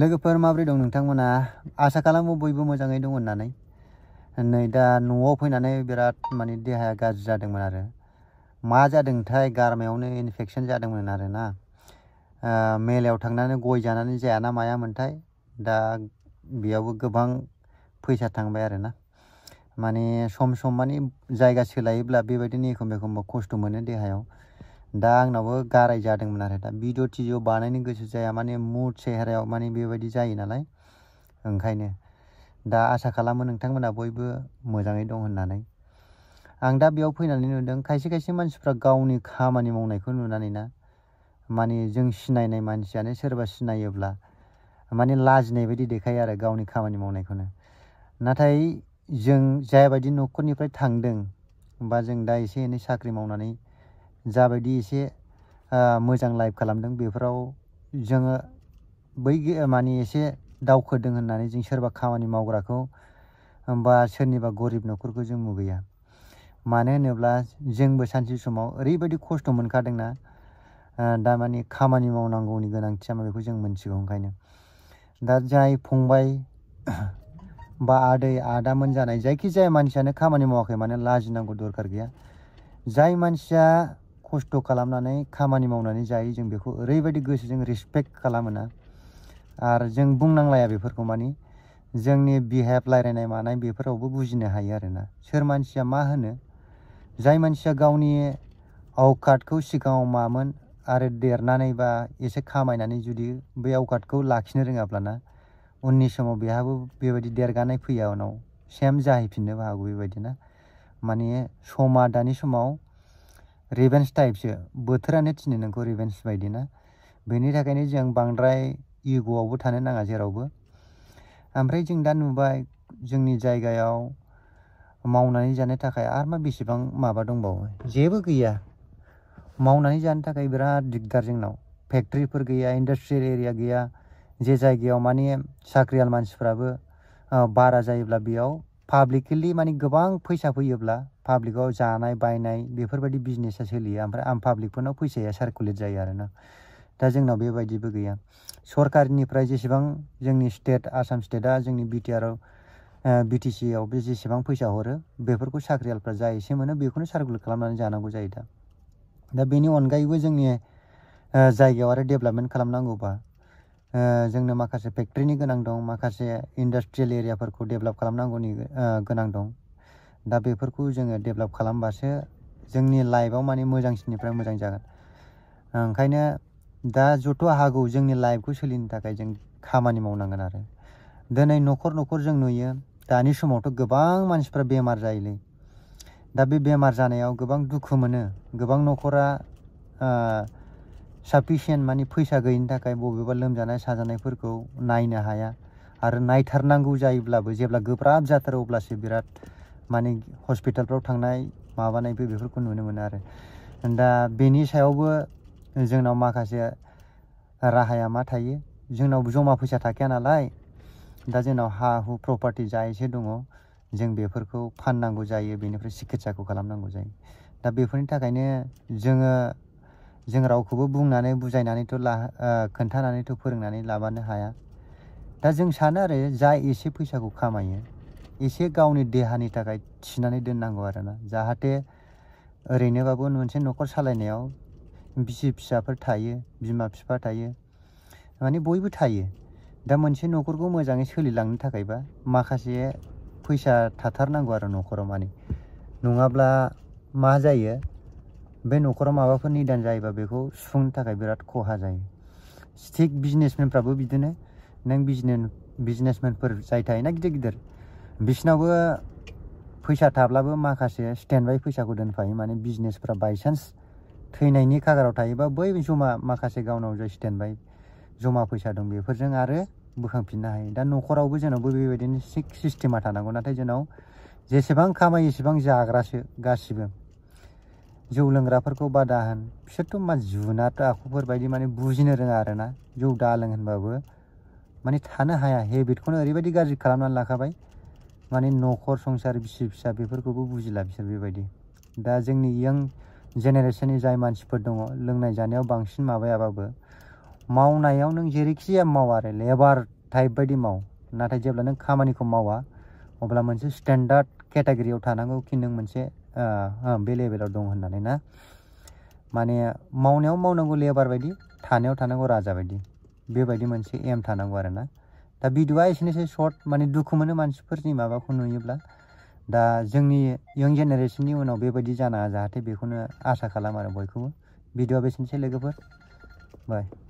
लोगोफोर माबोरै दं नोंथांमोना आसा खालामो बयबो मोजाङै दं होननानै नै दा न'आव फैनानै बिराद माने देहाया गाज्रि जादोंमोन आरो मा जादोंथाय गारमायावनो इनफेकसन जादोंमोन आरोना मेलायाव थांनानै गय जानानै जायाना मायामोनथाय दा बेयावबो गोबां फैसा थांबाय आरोना माने सम सम माने जायगा सोलायोब्ला बेबायदिनो एखमबा एखमबा खस्थ' मोनो देहायाव दा आंनावबो गाराय जादोंमोन आरो दा भिडिअ टिडिअ बानायनो गोसो जाया माने मुड सेहेरायाव माने बेबायदि जायो नालाय ओंखायनो दा आसा खालामो नोंथांमोना बयबो मोजाङै दं होननानै आं दा बेयाव फैनानै नुदों खायसे खायसे मानसिफ्रा गावनि खामानि मावनायखौ नुनानै ना माने जों सिनायनाय मानसियानो सोरबा सिनायोब्ला माने लाजिनाय बायदि देखायो आरो गावनि खामानि मावनायखौनो नाथाय जों जायबायदि न'खरनिफ्राय थांदों बा जों दा एसे एनै साख्रि मावनानै जाबायदि एसे मोजां लाइभ खालामदों बेफोराव जोङो बै माने एसे दावखोदों जो सरबा सोरबा खामानि मावग्राखौ बा सोरनिबा गरिब न'खरखौ जों मुगैया मानो होनोब्ला जोंबो सानसे समाव ओरैबायदि खस्थ' मोनखादोंना दामानि खामानि मावनांगौनि गोनांथिया मा बेखौ जों मोनथिगौ दा जाय फंबाई बा आदै आदामोन जानाय जायखिजाया मानसियानो खामानि मावाखै मानो लाजिनांगौ दरखार गैया जै मानसिया खस्थ' खालामनानै मावनानै जायो जों बेखौ ओरैबायदि गोसोजों रेसपेक्ट खालामोना आरो जों बुंनांलाया बेफोरखौ मानि जोंनि बिहेभ रायलायनाय मानाय बेफोरावबो बुजिनो हायो आरोना सोर मानसिया मा होनो जाय मानसिया गावनि आवकातखौ सिगाङाव मामोन आरो देरनानै बा एसे खामायनानै जुदि बे आवकातखौ लाखिनो रोङाब्लाना उननि समाव बेहाबो बेबायदि देरगानाय फैया उनाव सेम जाहैफिननोबो हागौ बेबायदिना माने समा दानि समाव रिभेन्स टाइपसो बोथोरानो थिनो नोंखौ रिभेन्स बायदि ना बेनि थाखायनो जों बांद्राय इग'आवबो थानो नाङा जेरावबो ओमफ्राय जों दा नुबाय जोंनि जायगायाव मावनानै जानो थाखाय आरो मा बेसेबां माबा दंबावो जेबो गैया मावनानै जानो थाखाय बिराद दिगदार जोंनाव फेक्टरिफोर गैया इन्डास्ट्रियेल एरिया गैया जे जायगायाव माने साख्रियाल मानसिफ्राबो बारा जायोब्ला बेयाव पाब्लिकेलि माने गोबां फैसा फैयोब्ला पाब्लिकआव जानाय बायनाय बेफोरबायदि बिजनेसा सोलियो ओमफ्राय आं पाब्लिकफोरनाव फैसाया सार्कुलेट जायो आरो ना दा जोंनाव बेबायदिबो गैया सरकारनिफ्राय जेसेबां जोंनि स्टेट आसाम स्टेटआ जोंनि बिटिआरआव बिटिसिआव बे जेसेबां फैसा हरो बेफोरखौ साख्रियालफ्रा जा एसे मोनो बेखौनो सार्कुलेट खालामनानै जानांगौ जायो दा दा बेनि अनगायैबो जोंनि जायगायाव आरो डेभलपमेन्ट खालामनांगौबा जोंनो माखासे फेक्टरिनि गोनां दं माखासे इन्डास्ट्रियेल एरियाफोरखौ डेभलप खालामनांगौनि गोनां दं दा बेफोरखौ जोङो डेभलप खालामबासो जोंनि लाइफआव माने मोजांसिननिफ्राय मोजां जागोन ओंखायनो दा जथ' हागौ जोंनि लाइफखौ सोलिनो थाखाय जों खामानि मावनांगोन आरो दिनै न'खर न'खर जों नुयो दानि समावथ' गोबां मानसिफ्रा बेमार जायोलै दा बे बेमार जानायाव गोबां दुखु मोनो गोबां न'खरा साफिसियेन्ट माने फैसा गैयिनि थाखाय बबेबा लोमजानाय साजानायफोरखौ नायनो हाया आरो नायथारनांगौ जायोब्लाबो जेब्ला गोब्राब जाथारो अब्लासो बिराद माने हस्पिटल थांनाय माबानायबो बेफोरखौ नुनो मोनो आरो दा बेनि सायावबो जोंनाव माखासे राहाया मा थायो जोंनाव जमा फैसा थाखाया नालाय दा जोंनाव हा हु प्रपार्टि जा एसे दङ जों बेफोरखौ फाननांगौ जायो बेनिफ्राय सिकित्साखौ खालामनांगौ जायो दा बेफोरनि थाखायनो जोङो जों रावखौबो बुंनानै बुजायनानैथ' ला खोन्थानानैथ' फोरोंनानै लाबानो हाया दा जों सानो आरो जा एसे फैसाखौ खामायो एसे गावनि देहानि थाखाय थिनानै दोननांगौ आरोना जाहाथे ओरैनोबाबो मोनसे न'खर सालायनायाव बिसि फिसाफोर थायो बिमा बिफा थायो माने बयबो थायो दा मोनसे न'खरखौ मोजाङै सोलिलांनो थाखायबा माखासे फैसा थाथारनांगौ आरो न'खराव माने नङाब्ला मा जायो बे न'खराव माबाफोर निदान जायोबा बेखौ सुफुंनो थाखाय बिराद खहा जायो थिग बिजनेसमेनफ्राबो बिदिनो नों बिजनेसमेनफोर जाय थायोना गिदिर गिदिर बिसिनावबो फैसा थाब्लाबो माखासे स्टेन्डबाय फैसाखौ दोनफायो माने बिजनेसफ्रा बायसान्स थैनायनि खागाराव थायोबा बै जमा माखासे गावनाव जाय स्टेन्डबाय जमा फैसा दं बेफोरजों आरो बोखांफिननो हायो दा न'खरावबो जोंनावबो बेबायदिनो सिस्टेमा थानांगौ नाथाय जोंनाव जेसेबां खामायो एसेबां जाग्रासो गासिबो जौ लोंग्राफोरखौ बादा होन बिसोरथ' मा जुनार आखुफोर बायदि माने बुजिनो रोङा आरोना जौ दालों होनबाबो माने थानो हाया हेबिटखौनो ओरैबायदि गाज्रि खालामनानै लाखाबाय माने न'खर संसार बिसि फिसा बेफोरखौबो बुजिला बिसोर बेबायदि दा जोंनि यां जेनेरेसननि जाय मानसिफोर दङ लोंनाय जानायाव बांसिन माबायाबाबो मावनायाव नों जेरैखि जाया माव आरो लेबार टाइप बायदि माव नाथाय जेब्ला नों खामानिखौ मावा अब्ला मोनसे स्टेन्डार्ड केटागरियाव थानांगौ कि नों मोनसे बे लेभेलाव दं होननानै ना माने मावनायाव मावनांगौ लेबार बायदि थानायाव थानांगौ राजा बायदि बेबायदि मोनसे एम थानांगौ आरो ना दा भिडिअआ एसेनोसै सर्ट माने दुखु मोनो मानसिफोरनि माबाखौ नुयोब्ला दा जोंनि इयं जेनेरेसननि उनाव बेबायदि जानाङा जाहाथे बेखौनो आसा खालामो आरो बयखौबो भिडिअआ बेसेनोसै लोगोफोर बाय